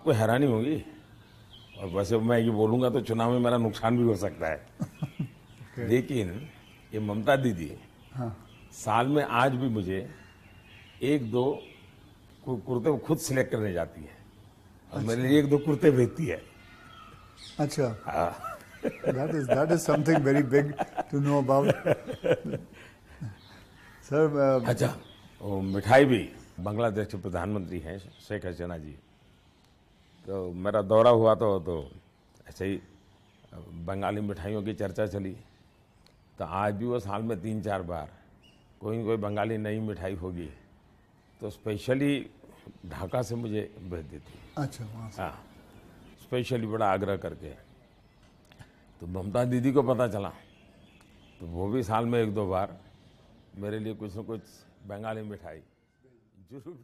आपको हैरानी होगी और वैसे मैं ये बोलूँगा तो चुनाव में मेरा नुकसान भी हो सकता है okay. लेकिन ये ममता दीदी हाँ. साल में आज भी मुझे एक दो कुर्ते खुद सिलेक्ट करने जाती है और अच्छा। मेरे लिए एक दो कुर्ते भेजती है अच्छा that is that is something very big to know about sir अच्छा मिठाई भी बांग्लादेश के प्रधानमंत्री हैं शेख हसीना जी तो मेरा दौरा हुआ तो तो ऐसे ही बंगाली मिठाइयों की चर्चा चली तो आज भी वो साल में तीन चार बार कोई कोई बंगाली नई मिठाई होगी तो स्पेशली ढाका से मुझे भेज देती अच्छा हाँ स्पेशली बड़ा आग्रह करके तो ममता दीदी को पता चला तो वो भी साल में एक दो बार मेरे लिए कुछ न कुछ बंगाली मिठाई जरूर